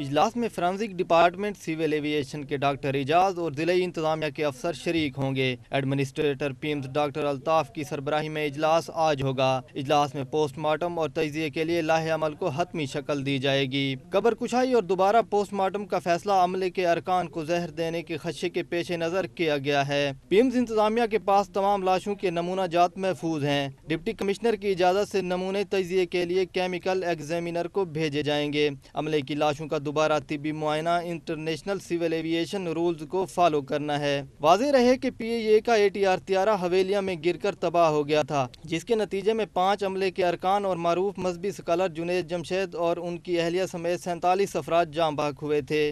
इजलास में forensic department civil aviation के डॉक्टर एजाज और ज़िले इंतजामिया के अफसर शरीक होंगे एडमिनिस्ट्रेटर पीम्स डॉक्टर अल्ताफ़ की सरबराही में इजलास आज होगा इजलास में पोस्टमार्टम और तजिए के लिए लाहे अमल को हतमी शक्ल दी जाएगी कबर कुशाई और दोबारा पोस्टमार्टम का फैसला अमले के अरकान को जहर देने के खदशे के पेश नज़र किया गया है पीम्स इंतजामिया के पास तमाम लाशों के नमूना जात महफूज हैं डिप्टी कमिश्नर की इजाज़त से नमूने तजिए के लिए केमिकल एग्जामिनर को भेजे जाएंगे अमले की लाशों का दोबारा तिबी मुआयना इंटरनेशनल सिविल एविएशन रूल्स को फॉलो करना है वाजे रहे कि ए का ए टी आर त्यारा हवेलिया में गिरकर तबाह हो गया था जिसके नतीजे में पाँच अमले के अरकान और मरूफ मजहबी स्कॉलर जुनेद जमशेद और उनकी अहलिया समेत सैंतालीस अफराज जाम बाक हुए थे